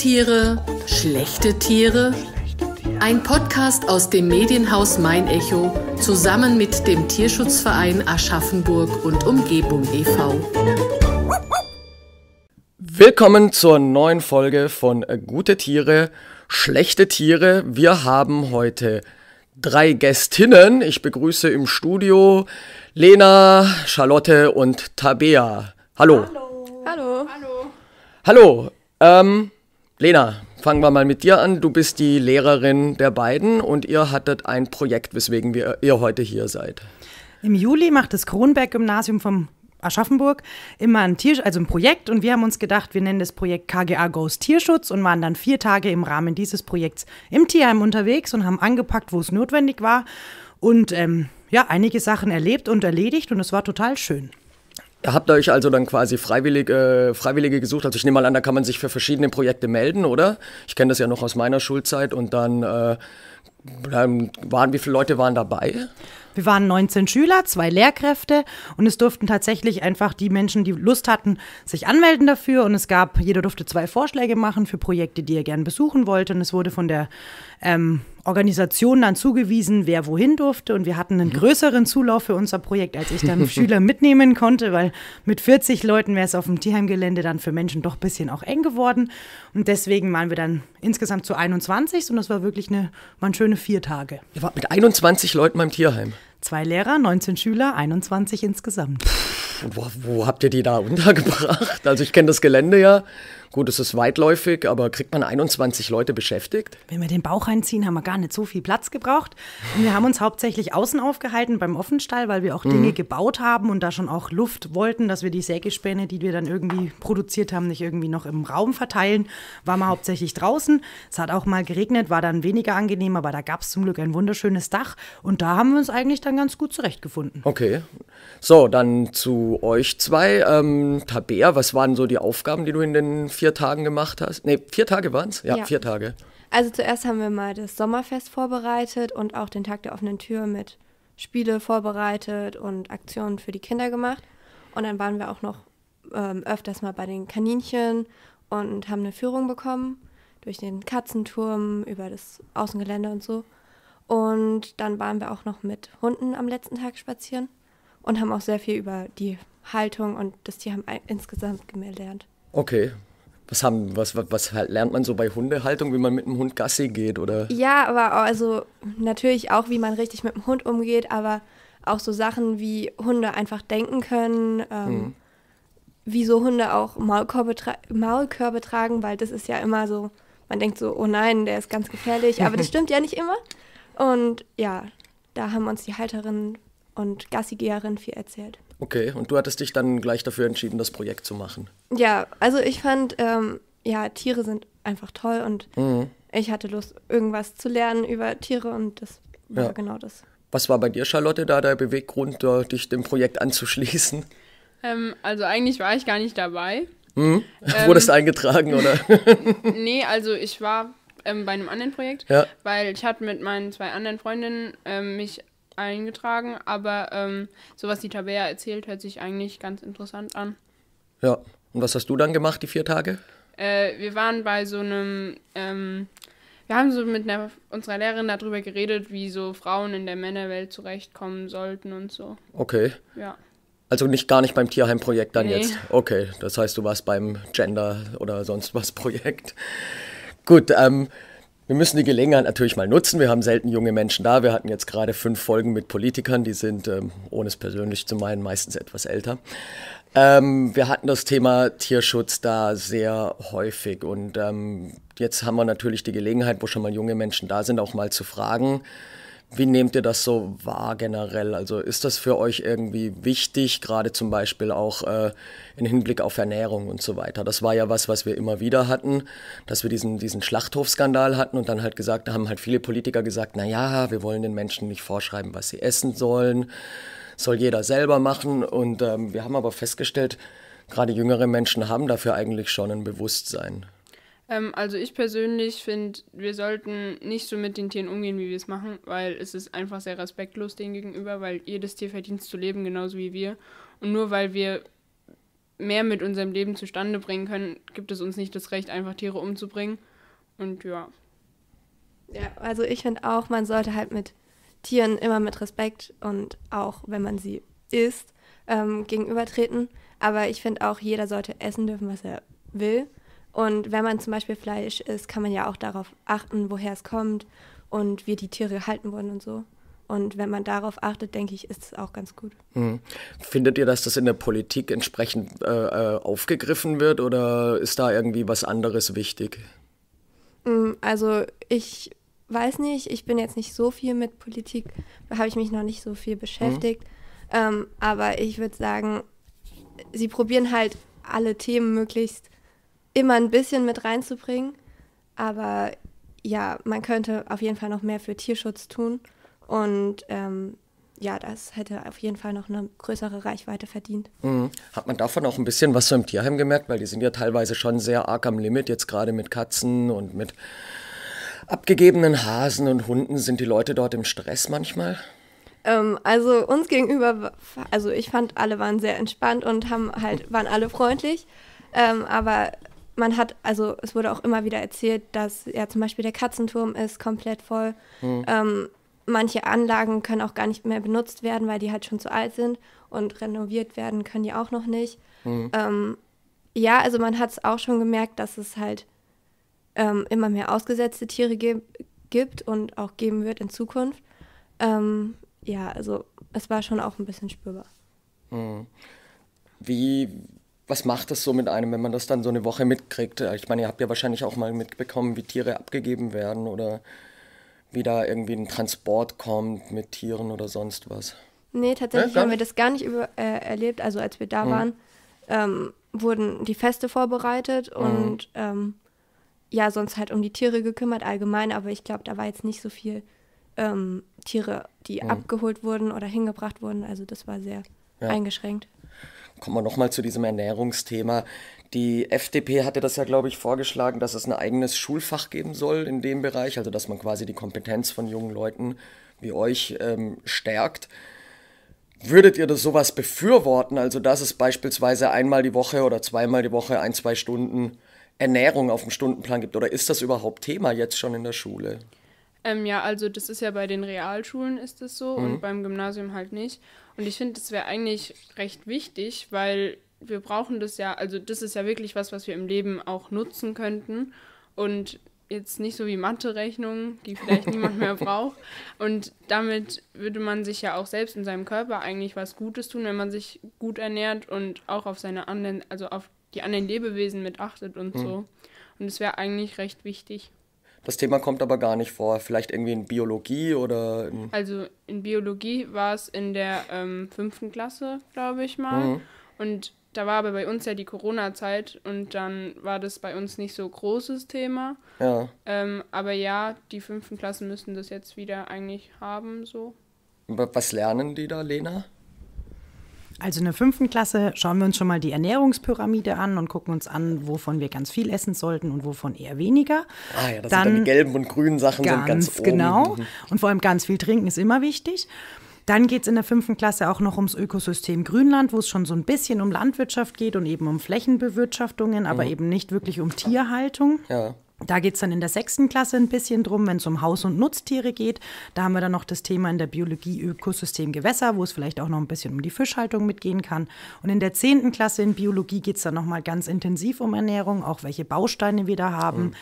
Tiere, schlechte Tiere. Ein Podcast aus dem Medienhaus Mein Echo zusammen mit dem Tierschutzverein Aschaffenburg und Umgebung e.V. Willkommen zur neuen Folge von Gute Tiere, schlechte Tiere. Wir haben heute drei Gästinnen. Ich begrüße im Studio Lena, Charlotte und Tabea. Hallo. Hallo. Hallo. Hallo. Ähm, Lena, fangen wir mal mit dir an. Du bist die Lehrerin der beiden und ihr hattet ein Projekt, weswegen wir, ihr heute hier seid. Im Juli macht das Kronberg-Gymnasium vom Aschaffenburg immer ein Tier, also ein Projekt und wir haben uns gedacht, wir nennen das Projekt KGA Goes Tierschutz und waren dann vier Tage im Rahmen dieses Projekts im Tierheim unterwegs und haben angepackt, wo es notwendig war und ähm, ja, einige Sachen erlebt und erledigt und es war total schön. Ihr Habt euch also dann quasi Freiwillige, äh, Freiwillige gesucht? Also ich nehme mal an, da kann man sich für verschiedene Projekte melden, oder? Ich kenne das ja noch aus meiner Schulzeit und dann äh, ähm, waren, wie viele Leute waren dabei? Wir waren 19 Schüler, zwei Lehrkräfte und es durften tatsächlich einfach die Menschen, die Lust hatten, sich anmelden dafür. Und es gab, jeder durfte zwei Vorschläge machen für Projekte, die er gerne besuchen wollte. Und es wurde von der ähm, Organisation dann zugewiesen, wer wohin durfte. Und wir hatten einen mhm. größeren Zulauf für unser Projekt, als ich dann Schüler mitnehmen konnte, weil mit 40 Leuten wäre es auf dem Tierheimgelände dann für Menschen doch ein bisschen auch eng geworden. Und deswegen waren wir dann insgesamt zu 21 und das war wirklich eine, war ein schönes schöne vier Tage. Ihr wart mit 21 Leuten beim Tierheim. Zwei Lehrer, 19 Schüler, 21 insgesamt. Wo, wo, habt ihr die da untergebracht? Also ich kenne das Gelände ja. Gut, es ist weitläufig, aber kriegt man 21 Leute beschäftigt? Wenn wir den Bauch einziehen, haben wir gar nicht so viel Platz gebraucht. Und wir haben uns hauptsächlich außen aufgehalten beim Offenstall, weil wir auch mhm. Dinge gebaut haben und da schon auch Luft wollten, dass wir die Sägespäne, die wir dann irgendwie produziert haben, nicht irgendwie noch im Raum verteilen. Waren wir hauptsächlich draußen. Es hat auch mal geregnet, war dann weniger angenehm, aber da gab es zum Glück ein wunderschönes Dach und da haben wir uns eigentlich dann ganz gut zurechtgefunden. Okay. So, dann zu euch zwei. Ähm, Tabea, was waren so die Aufgaben, die du in den vier Tagen gemacht hast. Ne, vier Tage waren es? Ja, ja, vier Tage. Also zuerst haben wir mal das Sommerfest vorbereitet und auch den Tag der offenen Tür mit Spiele vorbereitet und Aktionen für die Kinder gemacht. Und dann waren wir auch noch ähm, öfters mal bei den Kaninchen und haben eine Führung bekommen durch den Katzenturm, über das Außengelände und so. Und dann waren wir auch noch mit Hunden am letzten Tag spazieren und haben auch sehr viel über die Haltung und das Tier haben insgesamt gelernt. Okay, was, haben, was, was, was, halt, lernt man so bei Hundehaltung, wie man mit dem Hund Gassi geht, oder? Ja, aber also natürlich auch, wie man richtig mit dem Hund umgeht, aber auch so Sachen wie Hunde einfach denken können, ähm, hm. wieso Hunde auch Maulkörbe, tra Maulkörbe tragen, weil das ist ja immer so, man denkt so, oh nein, der ist ganz gefährlich, aber das stimmt ja nicht immer. Und ja, da haben uns die Halterin und Gassigeherin viel erzählt. Okay, und du hattest dich dann gleich dafür entschieden, das Projekt zu machen. Ja, also ich fand, ähm, ja, Tiere sind einfach toll und mhm. ich hatte Lust, irgendwas zu lernen über Tiere und das war ja. genau das. Was war bei dir, Charlotte, da der Beweggrund, dich dem Projekt anzuschließen? Ähm, also eigentlich war ich gar nicht dabei. Mhm. Ähm, Wurdest eingetragen, oder? nee, also ich war ähm, bei einem anderen Projekt, ja. weil ich hatte mit meinen zwei anderen Freundinnen ähm, mich eingetragen, aber ähm, so was die Tabea erzählt, hört sich eigentlich ganz interessant an. Ja, und was hast du dann gemacht, die vier Tage? Äh, wir waren bei so einem, ähm, wir haben so mit einer, unserer Lehrerin darüber geredet, wie so Frauen in der Männerwelt zurechtkommen sollten und so. Okay. Ja. Also nicht gar nicht beim Tierheimprojekt dann nee. jetzt. Okay, das heißt, du warst beim Gender oder sonst was Projekt. Gut, ähm, wir müssen die Gelegenheit natürlich mal nutzen. Wir haben selten junge Menschen da. Wir hatten jetzt gerade fünf Folgen mit Politikern, die sind, ähm, ohne es persönlich zu meinen, meistens etwas älter. Ähm, wir hatten das Thema Tierschutz da sehr häufig und ähm, jetzt haben wir natürlich die Gelegenheit, wo schon mal junge Menschen da sind, auch mal zu fragen, wie nehmt ihr das so wahr generell? Also ist das für euch irgendwie wichtig, gerade zum Beispiel auch äh, im Hinblick auf Ernährung und so weiter? Das war ja was, was wir immer wieder hatten, dass wir diesen, diesen Schlachthofskandal hatten und dann halt gesagt, da haben halt viele Politiker gesagt, na ja, wir wollen den Menschen nicht vorschreiben, was sie essen sollen, soll jeder selber machen. Und ähm, wir haben aber festgestellt, gerade jüngere Menschen haben dafür eigentlich schon ein Bewusstsein. Ähm, also ich persönlich finde, wir sollten nicht so mit den Tieren umgehen, wie wir es machen, weil es ist einfach sehr respektlos denen gegenüber, weil jedes Tier verdient zu leben, genauso wie wir. Und nur weil wir mehr mit unserem Leben zustande bringen können, gibt es uns nicht das Recht, einfach Tiere umzubringen. Und ja. Ja, also ich finde auch, man sollte halt mit Tieren immer mit Respekt und auch, wenn man sie isst, ähm, gegenübertreten. Aber ich finde auch, jeder sollte essen dürfen, was er will. Und wenn man zum Beispiel Fleisch isst, kann man ja auch darauf achten, woher es kommt und wie die Tiere gehalten wurden und so. Und wenn man darauf achtet, denke ich, ist es auch ganz gut. Mhm. Findet ihr, dass das in der Politik entsprechend äh, äh, aufgegriffen wird oder ist da irgendwie was anderes wichtig? Hm, also ich weiß nicht, ich bin jetzt nicht so viel mit Politik, da habe ich mich noch nicht so viel beschäftigt. Mhm. Ähm, aber ich würde sagen, sie probieren halt alle Themen möglichst immer ein bisschen mit reinzubringen. Aber ja, man könnte auf jeden Fall noch mehr für Tierschutz tun. Und ähm, ja, das hätte auf jeden Fall noch eine größere Reichweite verdient. Mhm. Hat man davon auch ein bisschen was so im Tierheim gemerkt? Weil die sind ja teilweise schon sehr arg am Limit, jetzt gerade mit Katzen und mit abgegebenen Hasen und Hunden. Sind die Leute dort im Stress manchmal? Ähm, also uns gegenüber, also ich fand, alle waren sehr entspannt und haben halt, waren alle freundlich. Ähm, aber man hat, also es wurde auch immer wieder erzählt, dass ja zum Beispiel der Katzenturm ist komplett voll. Mhm. Ähm, manche Anlagen können auch gar nicht mehr benutzt werden, weil die halt schon zu alt sind und renoviert werden können die auch noch nicht. Mhm. Ähm, ja, also man hat es auch schon gemerkt, dass es halt ähm, immer mehr ausgesetzte Tiere ge gibt und auch geben wird in Zukunft. Ähm, ja, also es war schon auch ein bisschen spürbar. Mhm. Wie, was macht das so mit einem, wenn man das dann so eine Woche mitkriegt? Äh, ich meine, ihr habt ja wahrscheinlich auch mal mitbekommen, wie Tiere abgegeben werden oder wie da irgendwie ein Transport kommt mit Tieren oder sonst was. Nee, tatsächlich ja, haben wir das gar nicht über, äh, erlebt. Also als wir da mhm. waren, ähm, wurden die Feste vorbereitet mhm. und ähm, ja, sonst halt um die Tiere gekümmert allgemein. Aber ich glaube, da war jetzt nicht so viel ähm, Tiere, die mhm. abgeholt wurden oder hingebracht wurden. Also das war sehr ja. eingeschränkt kommen wir nochmal zu diesem Ernährungsthema. Die FDP hatte das ja, glaube ich, vorgeschlagen, dass es ein eigenes Schulfach geben soll in dem Bereich, also dass man quasi die Kompetenz von jungen Leuten wie euch ähm, stärkt. Würdet ihr das sowas befürworten, also dass es beispielsweise einmal die Woche oder zweimal die Woche ein, zwei Stunden Ernährung auf dem Stundenplan gibt? Oder ist das überhaupt Thema jetzt schon in der Schule? Ähm, ja, also das ist ja bei den Realschulen ist das so mhm. und beim Gymnasium halt nicht. Und ich finde, das wäre eigentlich recht wichtig, weil wir brauchen das ja, also das ist ja wirklich was, was wir im Leben auch nutzen könnten. Und jetzt nicht so wie Mathe-Rechnungen, die vielleicht niemand mehr braucht. Und damit würde man sich ja auch selbst in seinem Körper eigentlich was Gutes tun, wenn man sich gut ernährt und auch auf seine anderen, also auf die anderen Lebewesen mit achtet und mhm. so. Und es wäre eigentlich recht wichtig. Das Thema kommt aber gar nicht vor. Vielleicht irgendwie in Biologie oder in Also in Biologie war es in der ähm, fünften Klasse, glaube ich mal. Mhm. Und da war aber bei uns ja die Corona-Zeit und dann war das bei uns nicht so großes Thema. Ja. Ähm, aber ja, die fünften Klassen müssen das jetzt wieder eigentlich haben, so. Was lernen die da, Lena? Also in der fünften Klasse schauen wir uns schon mal die Ernährungspyramide an und gucken uns an, wovon wir ganz viel essen sollten und wovon eher weniger. Ah ja, das dann, sind dann die gelben und grünen Sachen ganz, sind ganz oben. Genau. Mhm. Und vor allem ganz viel trinken ist immer wichtig. Dann geht es in der fünften Klasse auch noch ums Ökosystem Grünland, wo es schon so ein bisschen um Landwirtschaft geht und eben um Flächenbewirtschaftungen, aber mhm. eben nicht wirklich um Tierhaltung. Ja. Da geht es dann in der sechsten Klasse ein bisschen drum, wenn es um Haus- und Nutztiere geht. Da haben wir dann noch das Thema in der Biologie Ökosystem Gewässer, wo es vielleicht auch noch ein bisschen um die Fischhaltung mitgehen kann. Und in der zehnten Klasse in Biologie geht es dann nochmal ganz intensiv um Ernährung, auch welche Bausteine wir da haben. Mhm.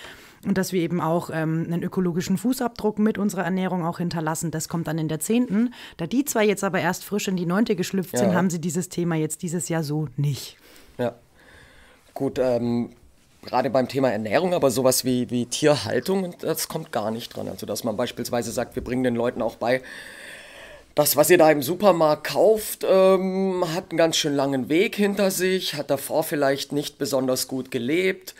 Und dass wir eben auch ähm, einen ökologischen Fußabdruck mit unserer Ernährung auch hinterlassen, das kommt dann in der zehnten. Da die zwei jetzt aber erst frisch in die neunte geschlüpft ja. sind, haben sie dieses Thema jetzt dieses Jahr so nicht. Ja. Gut, ähm, gerade beim Thema Ernährung, aber sowas wie, wie Tierhaltung, das kommt gar nicht dran. Also, dass man beispielsweise sagt, wir bringen den Leuten auch bei, das, was ihr da im Supermarkt kauft, ähm, hat einen ganz schön langen Weg hinter sich, hat davor vielleicht nicht besonders gut gelebt,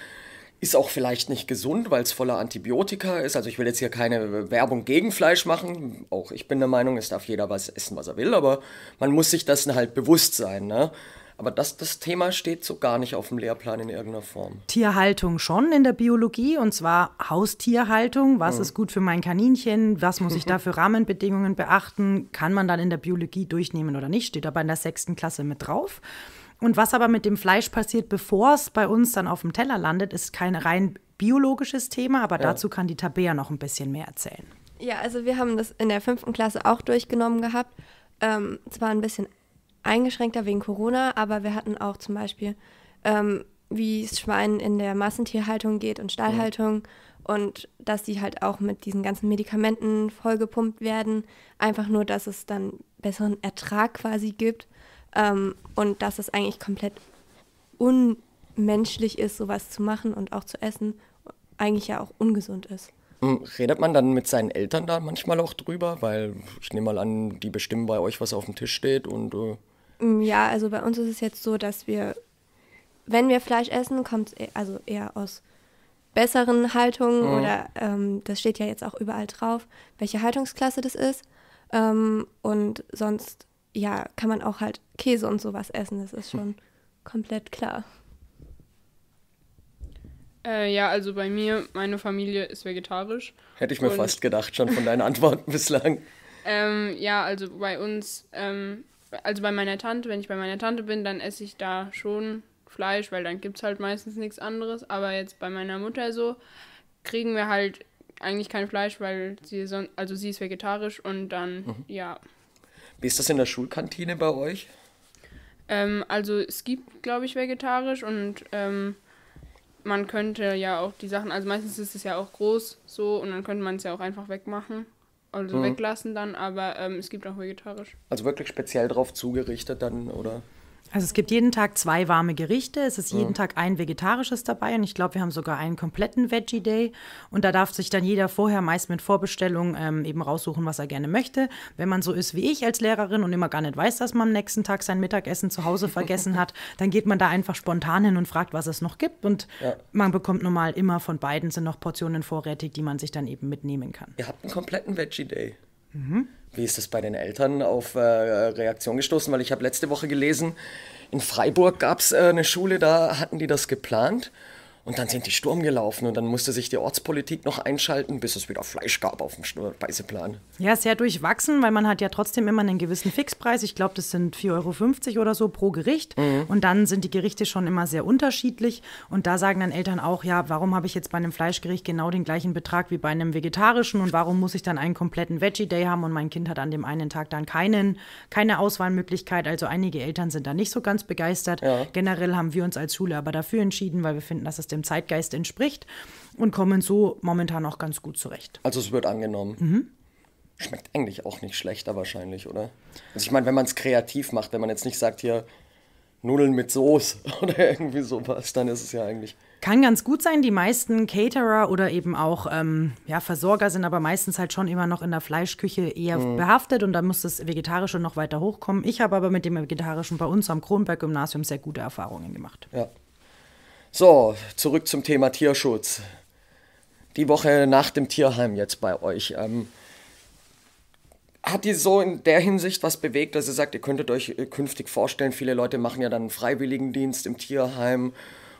ist auch vielleicht nicht gesund, weil es voller Antibiotika ist. Also ich will jetzt hier keine Werbung gegen Fleisch machen. Auch ich bin der Meinung, es darf jeder was essen, was er will, aber man muss sich das halt bewusst sein. Ne? Aber das, das Thema steht so gar nicht auf dem Lehrplan in irgendeiner Form. Tierhaltung schon in der Biologie und zwar Haustierhaltung. Was mhm. ist gut für mein Kaninchen? Was muss ich da für Rahmenbedingungen beachten? Kann man dann in der Biologie durchnehmen oder nicht? Steht aber in der sechsten Klasse mit drauf. Und was aber mit dem Fleisch passiert, bevor es bei uns dann auf dem Teller landet, ist kein rein biologisches Thema, aber ja. dazu kann die Tabea noch ein bisschen mehr erzählen. Ja, also wir haben das in der fünften Klasse auch durchgenommen gehabt. Ähm, zwar ein bisschen eingeschränkter wegen Corona, aber wir hatten auch zum Beispiel, ähm, wie es Schweinen in der Massentierhaltung geht und Stallhaltung ja. und dass die halt auch mit diesen ganzen Medikamenten vollgepumpt werden. Einfach nur, dass es dann besseren Ertrag quasi gibt ähm, und dass es eigentlich komplett unmenschlich ist, sowas zu machen und auch zu essen, eigentlich ja auch ungesund ist. Hm, redet man dann mit seinen Eltern da manchmal auch drüber? Weil ich nehme mal an, die bestimmen bei euch, was auf dem Tisch steht und äh, Mm, ja, also bei uns ist es jetzt so, dass wir, wenn wir Fleisch essen, kommt es also eher aus besseren Haltungen mhm. oder ähm, das steht ja jetzt auch überall drauf, welche Haltungsklasse das ist. Ähm, und sonst, ja, kann man auch halt Käse und sowas essen, das ist schon komplett klar. Äh, ja, also bei mir, meine Familie ist vegetarisch. Hätte ich mir fast gedacht, schon von deinen Antworten bislang. Ähm, ja, also bei uns ähm, also bei meiner Tante, wenn ich bei meiner Tante bin, dann esse ich da schon Fleisch, weil dann gibt es halt meistens nichts anderes. Aber jetzt bei meiner Mutter so, kriegen wir halt eigentlich kein Fleisch, weil sie sonst, also sie ist vegetarisch und dann, mhm. ja. Wie ist das in der Schulkantine bei euch? Ähm, also es gibt, glaube ich, vegetarisch und ähm, man könnte ja auch die Sachen, also meistens ist es ja auch groß so und dann könnte man es ja auch einfach wegmachen. Also mhm. weglassen dann, aber ähm, es gibt auch vegetarisch. Also wirklich speziell drauf zugerichtet dann, oder? Also es gibt jeden Tag zwei warme Gerichte, es ist jeden ja. Tag ein vegetarisches dabei und ich glaube, wir haben sogar einen kompletten Veggie Day und da darf sich dann jeder vorher meist mit Vorbestellung ähm, eben raussuchen, was er gerne möchte. Wenn man so ist wie ich als Lehrerin und immer gar nicht weiß, dass man am nächsten Tag sein Mittagessen zu Hause vergessen hat, dann geht man da einfach spontan hin und fragt, was es noch gibt und ja. man bekommt normal immer von beiden sind noch Portionen vorrätig, die man sich dann eben mitnehmen kann. Ihr habt einen kompletten Veggie Day. Mhm. Wie ist das bei den Eltern auf äh, Reaktion gestoßen? Weil ich habe letzte Woche gelesen, in Freiburg gab es äh, eine Schule, da hatten die das geplant. Und dann sind die Sturm gelaufen und dann musste sich die Ortspolitik noch einschalten, bis es wieder Fleisch gab auf dem Speiseplan. Ja, sehr durchwachsen, weil man hat ja trotzdem immer einen gewissen Fixpreis. Ich glaube, das sind 4,50 Euro oder so pro Gericht. Mhm. Und dann sind die Gerichte schon immer sehr unterschiedlich. Und da sagen dann Eltern auch, ja, warum habe ich jetzt bei einem Fleischgericht genau den gleichen Betrag wie bei einem vegetarischen und warum muss ich dann einen kompletten Veggie Day haben und mein Kind hat an dem einen Tag dann keinen, keine Auswahlmöglichkeit. Also einige Eltern sind da nicht so ganz begeistert. Ja. Generell haben wir uns als Schule aber dafür entschieden, weil wir finden, dass es dem dem Zeitgeist entspricht und kommen so momentan auch ganz gut zurecht. Also es wird angenommen. Mhm. Schmeckt eigentlich auch nicht schlechter wahrscheinlich, oder? Also ich meine, wenn man es kreativ macht, wenn man jetzt nicht sagt, hier Nudeln mit Soße oder irgendwie sowas, dann ist es ja eigentlich. Kann ganz gut sein. Die meisten Caterer oder eben auch ähm, ja, Versorger sind aber meistens halt schon immer noch in der Fleischküche eher mhm. behaftet und da muss das Vegetarische noch weiter hochkommen. Ich habe aber mit dem Vegetarischen bei uns am Kronberg-Gymnasium sehr gute Erfahrungen gemacht. Ja. So, zurück zum Thema Tierschutz. Die Woche nach dem Tierheim jetzt bei euch. Ähm, hat die so in der Hinsicht was bewegt, dass ihr sagt, ihr könntet euch äh, künftig vorstellen, viele Leute machen ja dann einen Freiwilligendienst im Tierheim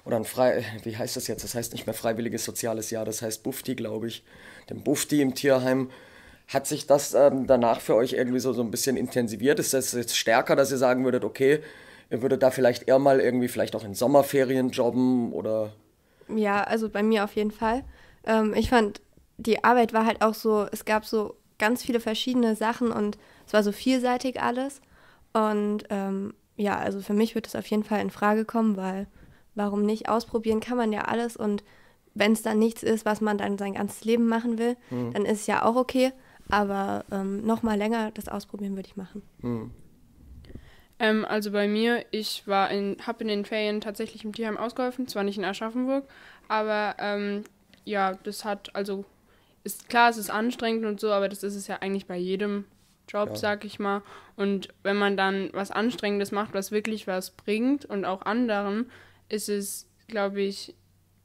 oder ein frei, wie heißt das jetzt? Das heißt nicht mehr freiwilliges soziales Jahr, das heißt Bufti, glaube ich. Den Bufti im Tierheim. Hat sich das ähm, danach für euch irgendwie so, so ein bisschen intensiviert? Ist das jetzt stärker, dass ihr sagen würdet, okay, Ihr würdet da vielleicht eher mal irgendwie vielleicht auch in Sommerferien jobben oder? Ja, also bei mir auf jeden Fall. Ähm, ich fand, die Arbeit war halt auch so, es gab so ganz viele verschiedene Sachen und es war so vielseitig alles. Und ähm, ja, also für mich wird es auf jeden Fall in Frage kommen, weil warum nicht? Ausprobieren kann man ja alles und wenn es dann nichts ist, was man dann sein ganzes Leben machen will, mhm. dann ist es ja auch okay. Aber ähm, nochmal länger das ausprobieren würde ich machen. Mhm. Ähm, also bei mir, ich war in, habe in den Ferien tatsächlich im Tierheim ausgeholfen, zwar nicht in Aschaffenburg, aber ähm, ja, das hat, also ist klar, es ist anstrengend und so, aber das ist es ja eigentlich bei jedem Job, ja. sag ich mal. Und wenn man dann was Anstrengendes macht, was wirklich was bringt und auch anderen, ist es, glaube ich,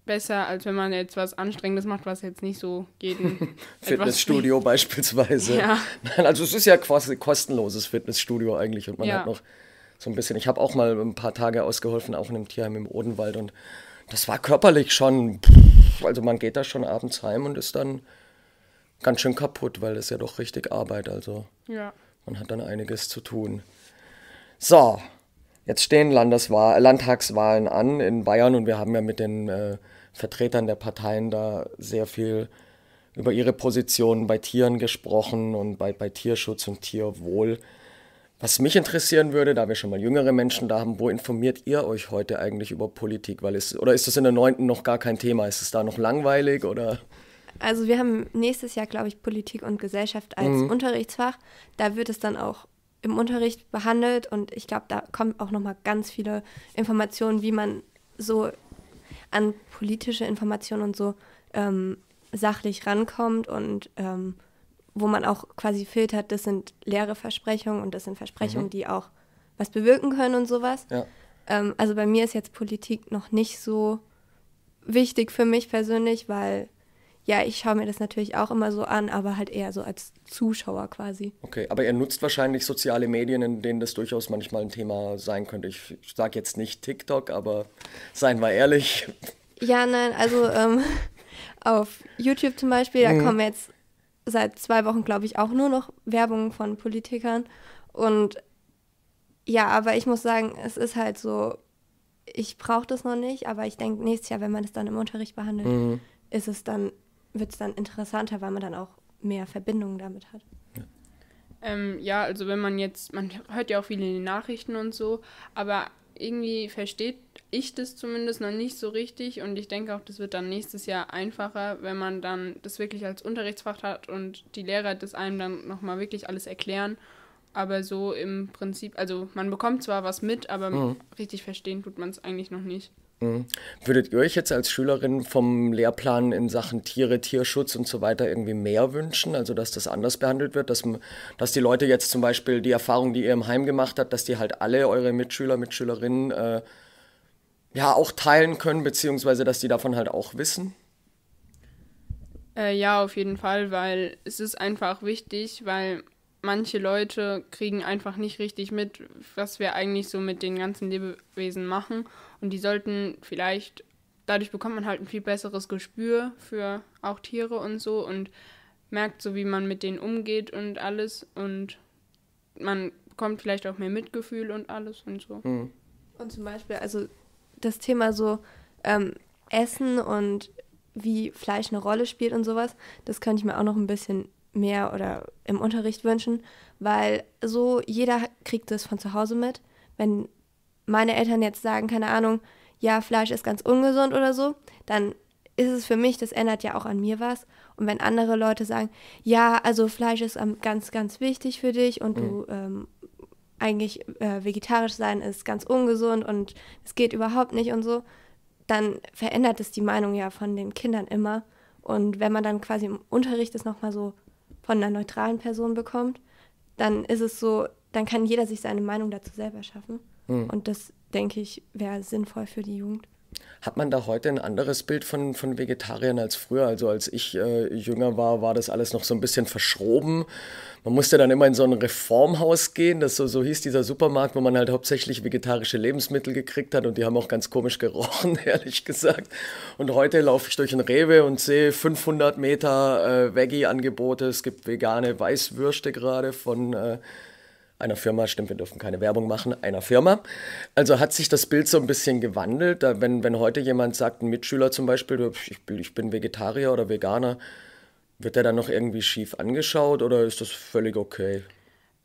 besser, als wenn man jetzt was Anstrengendes macht, was jetzt nicht so jeden. Fitnessstudio beispielsweise. Ja. Nein, also es ist ja quasi kostenloses Fitnessstudio eigentlich und man ja. hat noch so ein bisschen. Ich habe auch mal ein paar Tage ausgeholfen, auch in einem Tierheim im Odenwald und das war körperlich schon. Also man geht da schon abends heim und ist dann ganz schön kaputt, weil das ja doch richtig Arbeit. Also ja. man hat dann einiges zu tun. So, jetzt stehen Landeswahl Landtagswahlen an in Bayern und wir haben ja mit den äh, Vertretern der Parteien da sehr viel über ihre Positionen bei Tieren gesprochen und bei, bei Tierschutz und Tierwohl. Was mich interessieren würde, da wir schon mal jüngere Menschen da haben, wo informiert ihr euch heute eigentlich über Politik? Weil ist, oder ist das in der 9. noch gar kein Thema? Ist es da noch langweilig oder? Also wir haben nächstes Jahr, glaube ich, Politik und Gesellschaft als mhm. Unterrichtsfach. Da wird es dann auch im Unterricht behandelt und ich glaube, da kommen auch noch mal ganz viele Informationen, wie man so an politische Informationen und so ähm, sachlich rankommt und ähm, wo man auch quasi filtert, das sind leere Versprechungen und das sind Versprechungen, mhm. die auch was bewirken können und sowas. Ja. Ähm, also bei mir ist jetzt Politik noch nicht so wichtig für mich persönlich, weil ja, ich schaue mir das natürlich auch immer so an, aber halt eher so als Zuschauer quasi. Okay, aber er nutzt wahrscheinlich soziale Medien, in denen das durchaus manchmal ein Thema sein könnte. Ich sage jetzt nicht TikTok, aber seien wir ehrlich. Ja, nein, also ähm, auf YouTube zum Beispiel, da mhm. kommen jetzt seit zwei Wochen, glaube ich, auch nur noch Werbung von Politikern. Und ja, aber ich muss sagen, es ist halt so, ich brauche das noch nicht, aber ich denke, nächstes Jahr, wenn man das dann im Unterricht behandelt, mhm. ist es dann wird es dann interessanter, weil man dann auch mehr Verbindungen damit hat. Ja. Ähm, ja, also wenn man jetzt, man hört ja auch viele in den Nachrichten und so, aber irgendwie versteht ich das zumindest noch nicht so richtig und ich denke auch, das wird dann nächstes Jahr einfacher, wenn man dann das wirklich als Unterrichtsfach hat und die Lehrer das einem dann nochmal wirklich alles erklären. Aber so im Prinzip, also man bekommt zwar was mit, aber mhm. richtig verstehen tut man es eigentlich noch nicht. Hm. Würdet ihr euch jetzt als Schülerin vom Lehrplan in Sachen Tiere, Tierschutz und so weiter irgendwie mehr wünschen? Also, dass das anders behandelt wird, dass, dass die Leute jetzt zum Beispiel die Erfahrung, die ihr im Heim gemacht habt, dass die halt alle eure Mitschüler, Mitschülerinnen äh, ja auch teilen können, beziehungsweise dass die davon halt auch wissen? Äh, ja, auf jeden Fall, weil es ist einfach wichtig, weil manche Leute kriegen einfach nicht richtig mit, was wir eigentlich so mit den ganzen Lebewesen machen. Und die sollten vielleicht, dadurch bekommt man halt ein viel besseres Gespür für auch Tiere und so und merkt so, wie man mit denen umgeht und alles. Und man bekommt vielleicht auch mehr Mitgefühl und alles und so. Mhm. Und zum Beispiel, also das Thema so ähm, Essen und wie Fleisch eine Rolle spielt und sowas, das könnte ich mir auch noch ein bisschen mehr oder im Unterricht wünschen, weil so jeder kriegt das von zu Hause mit. Wenn meine Eltern jetzt sagen, keine Ahnung, ja, Fleisch ist ganz ungesund oder so, dann ist es für mich, das ändert ja auch an mir was. Und wenn andere Leute sagen, ja, also Fleisch ist ähm, ganz, ganz wichtig für dich und mhm. du ähm, eigentlich äh, vegetarisch sein ist ganz ungesund und es geht überhaupt nicht und so, dann verändert es die Meinung ja von den Kindern immer. Und wenn man dann quasi im Unterricht das nochmal so von einer neutralen Person bekommt, dann ist es so, dann kann jeder sich seine Meinung dazu selber schaffen. Mhm. Und das, denke ich, wäre sinnvoll für die Jugend. Hat man da heute ein anderes Bild von, von Vegetariern als früher? Also als ich äh, jünger war, war das alles noch so ein bisschen verschroben. Man musste dann immer in so ein Reformhaus gehen, das so, so hieß dieser Supermarkt, wo man halt hauptsächlich vegetarische Lebensmittel gekriegt hat und die haben auch ganz komisch gerochen, ehrlich gesagt. Und heute laufe ich durch ein Rewe und sehe 500 Meter äh, Veggie-Angebote. Es gibt vegane Weißwürste gerade von... Äh, einer Firma, stimmt, wir dürfen keine Werbung machen, einer Firma. Also hat sich das Bild so ein bisschen gewandelt. Wenn, wenn heute jemand sagt, ein Mitschüler zum Beispiel, ich bin Vegetarier oder Veganer, wird der dann noch irgendwie schief angeschaut oder ist das völlig okay?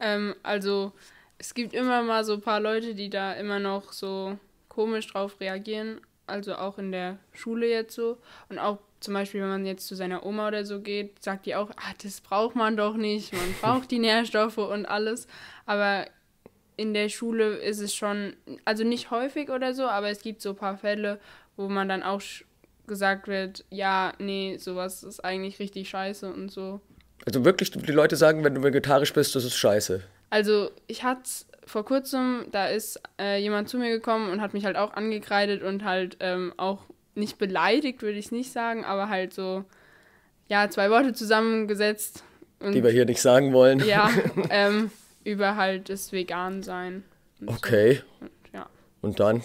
Ähm, also es gibt immer mal so ein paar Leute, die da immer noch so komisch drauf reagieren. Also auch in der Schule jetzt so. Und auch zum Beispiel, wenn man jetzt zu seiner Oma oder so geht, sagt die auch, ah, das braucht man doch nicht, man braucht die Nährstoffe und alles. Aber in der Schule ist es schon, also nicht häufig oder so, aber es gibt so ein paar Fälle, wo man dann auch gesagt wird, ja, nee, sowas ist eigentlich richtig scheiße und so. Also wirklich, die Leute sagen, wenn du vegetarisch bist, das ist scheiße. Also ich hatte vor kurzem, da ist äh, jemand zu mir gekommen und hat mich halt auch angekreidet und halt ähm, auch nicht beleidigt, würde ich nicht sagen, aber halt so, ja, zwei Worte zusammengesetzt. die wir hier nicht sagen wollen. Ja, ähm, über halt das Vegan-Sein. Okay. So. Und, ja. und dann?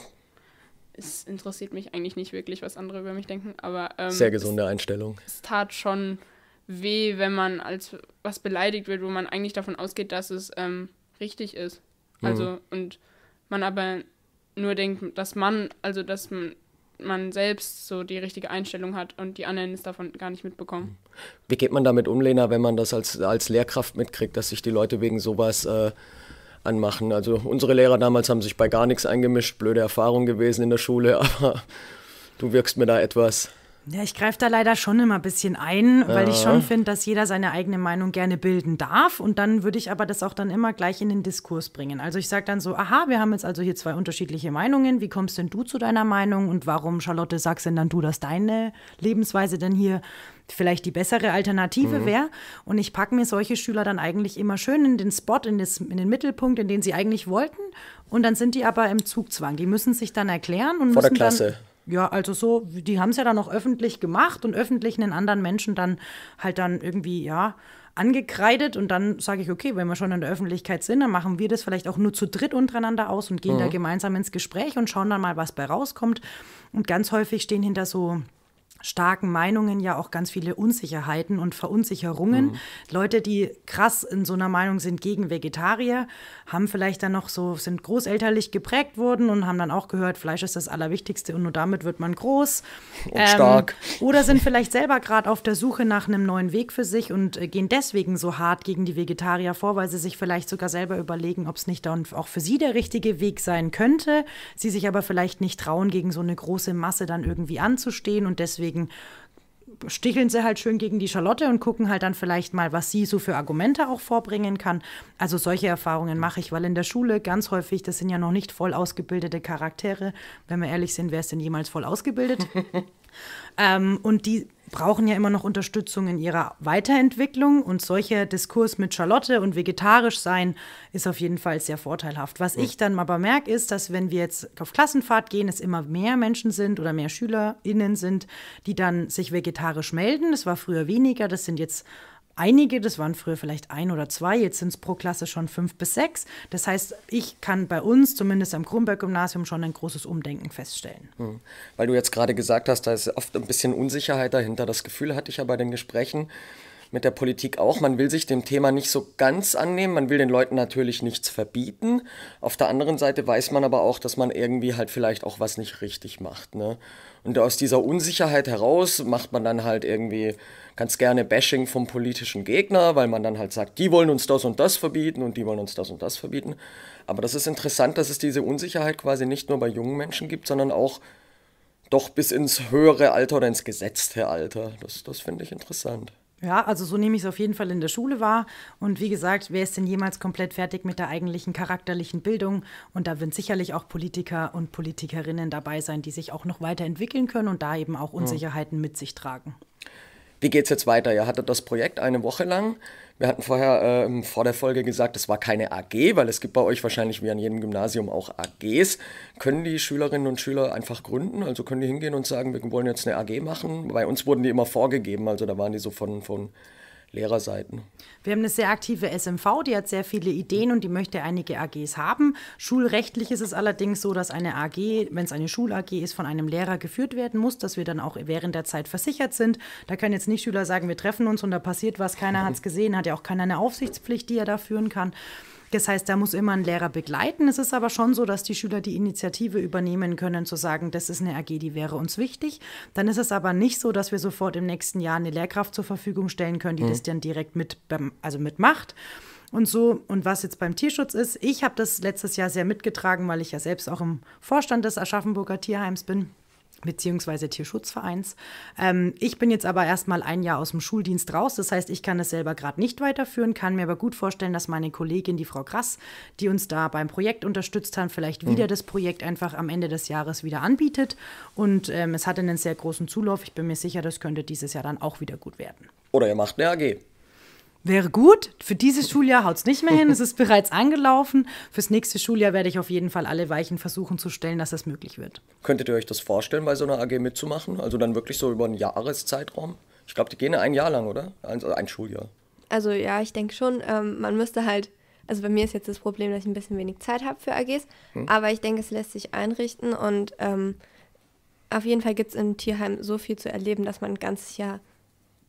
Es interessiert mich eigentlich nicht wirklich, was andere über mich denken, aber. Ähm, Sehr gesunde es, Einstellung. Es tat schon weh, wenn man als was beleidigt wird, wo man eigentlich davon ausgeht, dass es ähm, richtig ist. Also, mhm. und man aber nur denkt, dass man, also dass man man selbst so die richtige Einstellung hat und die anderen es davon gar nicht mitbekommen. Wie geht man damit um, Lena, wenn man das als, als Lehrkraft mitkriegt, dass sich die Leute wegen sowas äh, anmachen? Also unsere Lehrer damals haben sich bei gar nichts eingemischt, blöde Erfahrung gewesen in der Schule, aber du wirkst mir da etwas ja, ich greife da leider schon immer ein bisschen ein, weil ja. ich schon finde, dass jeder seine eigene Meinung gerne bilden darf. Und dann würde ich aber das auch dann immer gleich in den Diskurs bringen. Also ich sage dann so, aha, wir haben jetzt also hier zwei unterschiedliche Meinungen. Wie kommst denn du zu deiner Meinung? Und warum, Charlotte, sagst denn dann du, dass deine Lebensweise denn hier vielleicht die bessere Alternative mhm. wäre. Und ich packe mir solche Schüler dann eigentlich immer schön in den Spot, in, des, in, den Mittelpunkt, in den sie eigentlich wollten. Und dann sind die aber im Zugzwang. Die müssen sich dann erklären und Vor müssen der Klasse. Dann ja, also so, die haben es ja dann auch öffentlich gemacht und öffentlich einen anderen Menschen dann halt dann irgendwie, ja, angekreidet und dann sage ich, okay, wenn wir schon in der Öffentlichkeit sind, dann machen wir das vielleicht auch nur zu dritt untereinander aus und gehen mhm. da gemeinsam ins Gespräch und schauen dann mal, was bei rauskommt. Und ganz häufig stehen hinter so starken Meinungen ja auch ganz viele Unsicherheiten und Verunsicherungen. Mhm. Leute, die krass in so einer Meinung sind gegen Vegetarier, haben vielleicht dann noch so, sind großelterlich geprägt worden und haben dann auch gehört, Fleisch ist das Allerwichtigste und nur damit wird man groß. Und ähm, stark. Oder sind vielleicht selber gerade auf der Suche nach einem neuen Weg für sich und äh, gehen deswegen so hart gegen die Vegetarier vor, weil sie sich vielleicht sogar selber überlegen, ob es nicht dann auch für sie der richtige Weg sein könnte. Sie sich aber vielleicht nicht trauen, gegen so eine große Masse dann irgendwie anzustehen und deswegen sticheln sie halt schön gegen die Charlotte und gucken halt dann vielleicht mal, was sie so für Argumente auch vorbringen kann. Also solche Erfahrungen mache ich, weil in der Schule ganz häufig, das sind ja noch nicht voll ausgebildete Charaktere. Wenn wir ehrlich sind, wer ist denn jemals voll ausgebildet? Ähm, und die brauchen ja immer noch Unterstützung in ihrer Weiterentwicklung und solcher Diskurs mit Charlotte und vegetarisch sein ist auf jeden Fall sehr vorteilhaft. Was ja. ich dann aber merke, ist, dass wenn wir jetzt auf Klassenfahrt gehen, es immer mehr Menschen sind oder mehr SchülerInnen sind, die dann sich vegetarisch melden. Das war früher weniger, das sind jetzt Einige, das waren früher vielleicht ein oder zwei, jetzt sind es pro Klasse schon fünf bis sechs. Das heißt, ich kann bei uns, zumindest am Kronberg-Gymnasium, schon ein großes Umdenken feststellen. Hm. Weil du jetzt gerade gesagt hast, da ist oft ein bisschen Unsicherheit dahinter. Das Gefühl hatte ich ja bei den Gesprächen mit der Politik auch. Man will sich dem Thema nicht so ganz annehmen. Man will den Leuten natürlich nichts verbieten. Auf der anderen Seite weiß man aber auch, dass man irgendwie halt vielleicht auch was nicht richtig macht. Ne? Und aus dieser Unsicherheit heraus macht man dann halt irgendwie ganz gerne Bashing vom politischen Gegner, weil man dann halt sagt, die wollen uns das und das verbieten und die wollen uns das und das verbieten. Aber das ist interessant, dass es diese Unsicherheit quasi nicht nur bei jungen Menschen gibt, sondern auch doch bis ins höhere Alter oder ins gesetzte Alter. Das, das finde ich interessant. Ja, also so nehme ich es auf jeden Fall in der Schule wahr. Und wie gesagt, wer ist denn jemals komplett fertig mit der eigentlichen charakterlichen Bildung? Und da werden sicherlich auch Politiker und Politikerinnen dabei sein, die sich auch noch weiterentwickeln können und da eben auch Unsicherheiten ja. mit sich tragen wie geht es jetzt weiter? Ihr hattet das Projekt eine Woche lang. Wir hatten vorher äh, vor der Folge gesagt, es war keine AG, weil es gibt bei euch wahrscheinlich wie an jedem Gymnasium auch AGs. Können die Schülerinnen und Schüler einfach gründen? Also können die hingehen und sagen, wir wollen jetzt eine AG machen? Bei uns wurden die immer vorgegeben, also da waren die so von, von Lehrerseiten. Wir haben eine sehr aktive SMV, die hat sehr viele Ideen und die möchte einige AGs haben. Schulrechtlich ist es allerdings so, dass eine AG, wenn es eine Schul-AG ist, von einem Lehrer geführt werden muss, dass wir dann auch während der Zeit versichert sind. Da können jetzt nicht Schüler sagen, wir treffen uns und da passiert was, keiner mhm. hat es gesehen, hat ja auch keiner eine Aufsichtspflicht, die er da führen kann. Das heißt, da muss immer ein Lehrer begleiten. Es ist aber schon so, dass die Schüler die Initiative übernehmen können, zu sagen, das ist eine AG, die wäre uns wichtig. Dann ist es aber nicht so, dass wir sofort im nächsten Jahr eine Lehrkraft zur Verfügung stellen können, die mhm. das dann direkt mit, also mitmacht und so. Und was jetzt beim Tierschutz ist, ich habe das letztes Jahr sehr mitgetragen, weil ich ja selbst auch im Vorstand des Aschaffenburger Tierheims bin beziehungsweise Tierschutzvereins. Ähm, ich bin jetzt aber erstmal ein Jahr aus dem Schuldienst raus. Das heißt, ich kann es selber gerade nicht weiterführen, kann mir aber gut vorstellen, dass meine Kollegin, die Frau Krass, die uns da beim Projekt unterstützt hat, vielleicht mhm. wieder das Projekt einfach am Ende des Jahres wieder anbietet. Und ähm, es hatte einen sehr großen Zulauf. Ich bin mir sicher, das könnte dieses Jahr dann auch wieder gut werden. Oder ihr macht eine AG wäre gut. Für dieses Schuljahr haut es nicht mehr hin. Es ist bereits angelaufen. Fürs nächste Schuljahr werde ich auf jeden Fall alle Weichen versuchen zu stellen, dass das möglich wird. Könntet ihr euch das vorstellen, bei so einer AG mitzumachen? Also dann wirklich so über einen Jahreszeitraum? Ich glaube, die gehen ein Jahr lang, oder? Ein, also ein Schuljahr. Also ja, ich denke schon. Ähm, man müsste halt, also bei mir ist jetzt das Problem, dass ich ein bisschen wenig Zeit habe für AGs, hm. aber ich denke, es lässt sich einrichten und ähm, auf jeden Fall gibt es im Tierheim so viel zu erleben, dass man ein ganzes Jahr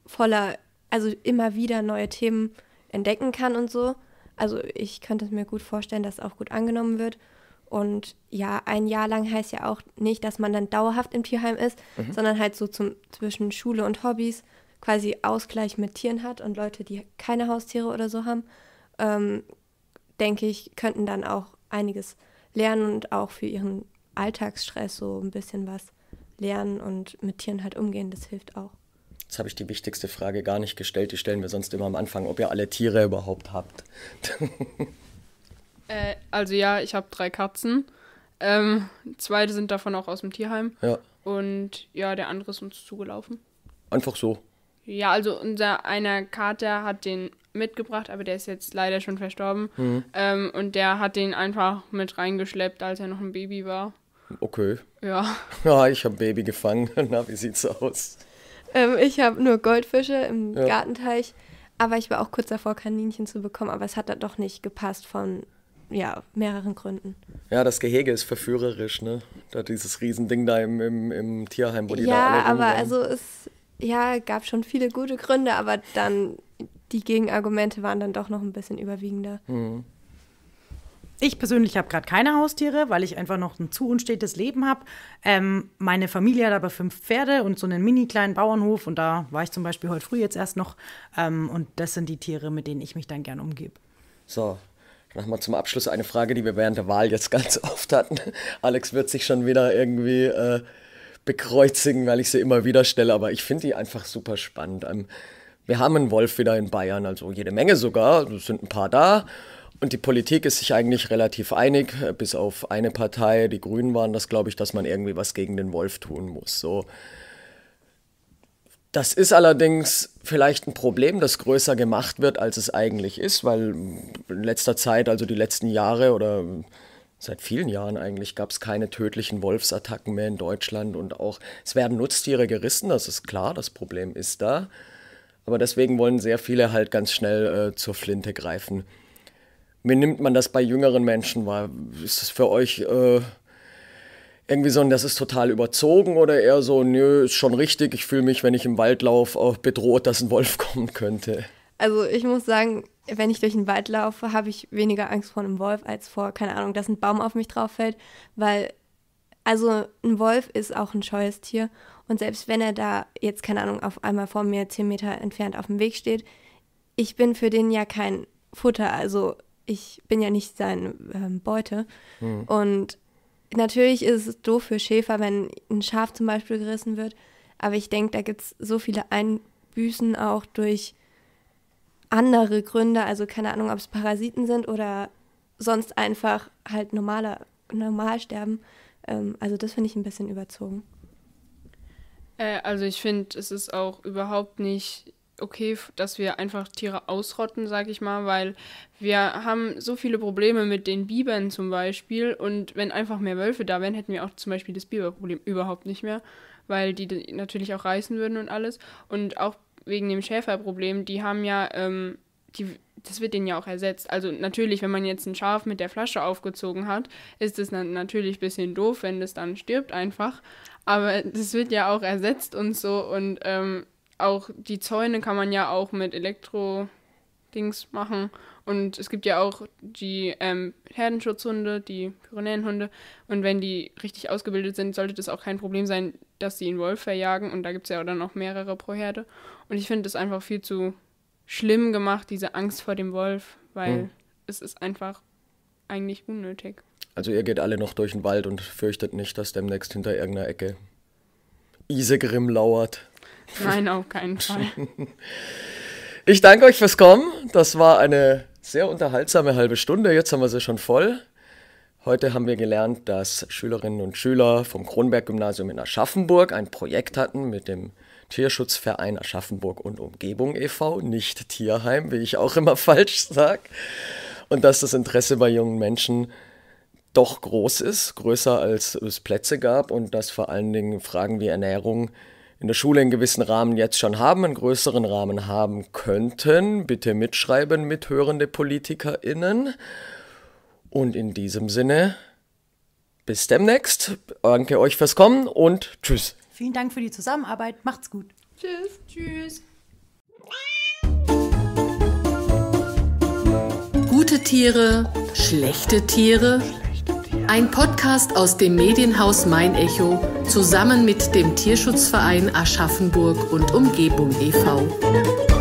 voller also immer wieder neue Themen entdecken kann und so. Also ich könnte es mir gut vorstellen, dass es auch gut angenommen wird. Und ja, ein Jahr lang heißt ja auch nicht, dass man dann dauerhaft im Tierheim ist, mhm. sondern halt so zum, zwischen Schule und Hobbys quasi Ausgleich mit Tieren hat und Leute, die keine Haustiere oder so haben, ähm, denke ich, könnten dann auch einiges lernen und auch für ihren Alltagsstress so ein bisschen was lernen und mit Tieren halt umgehen. Das hilft auch. Jetzt habe ich die wichtigste Frage gar nicht gestellt, die stellen wir sonst immer am Anfang, ob ihr alle Tiere überhaupt habt. äh, also ja, ich habe drei Katzen. Ähm, zwei sind davon auch aus dem Tierheim. Ja. Und ja, der andere ist uns zugelaufen. Einfach so. Ja, also unser einer Kater hat den mitgebracht, aber der ist jetzt leider schon verstorben. Mhm. Ähm, und der hat den einfach mit reingeschleppt, als er noch ein Baby war. Okay. Ja. Ja, ich habe ein Baby gefangen. Na, wie sieht's aus? Ähm, ich habe nur Goldfische im ja. Gartenteich. Aber ich war auch kurz davor, Kaninchen zu bekommen, aber es hat da doch nicht gepasst von ja, mehreren Gründen. Ja, das Gehege ist verführerisch, ne? Da dieses Riesending da im, im, im Tierheim, wo die ja, da alle Ja, aber waren. also es ja, gab schon viele gute Gründe, aber dann die Gegenargumente waren dann doch noch ein bisschen überwiegender. Mhm. Ich persönlich habe gerade keine Haustiere, weil ich einfach noch ein zu unstetes Leben habe. Ähm, meine Familie hat aber fünf Pferde und so einen mini kleinen Bauernhof und da war ich zum Beispiel heute früh jetzt erst noch. Ähm, und das sind die Tiere, mit denen ich mich dann gern umgebe. So, dann haben wir zum Abschluss eine Frage, die wir während der Wahl jetzt ganz oft hatten. Alex wird sich schon wieder irgendwie äh, bekreuzigen, weil ich sie immer wieder stelle, aber ich finde die einfach super spannend. Ähm, wir haben einen Wolf wieder in Bayern, also jede Menge sogar, es sind ein paar da. Und die Politik ist sich eigentlich relativ einig, bis auf eine Partei, die Grünen waren das, glaube ich, dass man irgendwie was gegen den Wolf tun muss. So. Das ist allerdings vielleicht ein Problem, das größer gemacht wird, als es eigentlich ist, weil in letzter Zeit, also die letzten Jahre oder seit vielen Jahren eigentlich, gab es keine tödlichen Wolfsattacken mehr in Deutschland und auch es werden Nutztiere gerissen, das ist klar, das Problem ist da. Aber deswegen wollen sehr viele halt ganz schnell äh, zur Flinte greifen. Wie nimmt man das bei jüngeren Menschen wahr? Ist das für euch äh, irgendwie so ein, das ist total überzogen oder eher so, nö, ist schon richtig, ich fühle mich, wenn ich im Wald laufe, auch bedroht, dass ein Wolf kommen könnte? Also ich muss sagen, wenn ich durch den Wald laufe, habe ich weniger Angst vor einem Wolf als vor, keine Ahnung, dass ein Baum auf mich drauf fällt, weil also ein Wolf ist auch ein scheues Tier und selbst wenn er da jetzt, keine Ahnung, auf einmal vor mir zehn Meter entfernt auf dem Weg steht, ich bin für den ja kein Futter, also ich bin ja nicht sein ähm, Beute. Mhm. Und natürlich ist es doof für Schäfer, wenn ein Schaf zum Beispiel gerissen wird. Aber ich denke, da gibt es so viele Einbüßen auch durch andere Gründe. Also keine Ahnung, ob es Parasiten sind oder sonst einfach halt normaler, normal sterben. Ähm, also das finde ich ein bisschen überzogen. Äh, also ich finde, es ist auch überhaupt nicht okay, dass wir einfach Tiere ausrotten, sag ich mal, weil wir haben so viele Probleme mit den Bibern zum Beispiel und wenn einfach mehr Wölfe da wären, hätten wir auch zum Beispiel das Biberproblem überhaupt nicht mehr, weil die natürlich auch reißen würden und alles und auch wegen dem Schäferproblem, die haben ja, ähm, die, das wird denen ja auch ersetzt. Also natürlich, wenn man jetzt ein Schaf mit der Flasche aufgezogen hat, ist es natürlich ein bisschen doof, wenn das dann stirbt einfach, aber das wird ja auch ersetzt und so und ähm, auch die Zäune kann man ja auch mit Elektro-Dings machen. Und es gibt ja auch die ähm, Herdenschutzhunde, die Pyrenäenhunde. Und wenn die richtig ausgebildet sind, sollte das auch kein Problem sein, dass sie einen Wolf verjagen. Und da gibt es ja dann auch mehrere pro Herde. Und ich finde das einfach viel zu schlimm gemacht, diese Angst vor dem Wolf, weil hm. es ist einfach eigentlich unnötig. Also ihr geht alle noch durch den Wald und fürchtet nicht, dass demnächst hinter irgendeiner Ecke Isegrim lauert. Nein, auf keinen Fall. Ich danke euch fürs Kommen. Das war eine sehr unterhaltsame halbe Stunde. Jetzt haben wir sie schon voll. Heute haben wir gelernt, dass Schülerinnen und Schüler vom Kronberg-Gymnasium in Aschaffenburg ein Projekt hatten mit dem Tierschutzverein Aschaffenburg und Umgebung e.V., nicht Tierheim, wie ich auch immer falsch sage. Und dass das Interesse bei jungen Menschen doch groß ist, größer als es Plätze gab und dass vor allen Dingen Fragen wie Ernährung in der Schule einen gewissen Rahmen jetzt schon haben, einen größeren Rahmen haben könnten. Bitte mitschreiben, mithörende PolitikerInnen. Und in diesem Sinne, bis demnächst. Danke euch fürs Kommen und tschüss. Vielen Dank für die Zusammenarbeit. Macht's gut. Tschüss. Tschüss. Gute Tiere, schlechte Tiere. Ein Podcast aus dem Medienhaus Mein Echo zusammen mit dem Tierschutzverein Aschaffenburg und Umgebung e.V.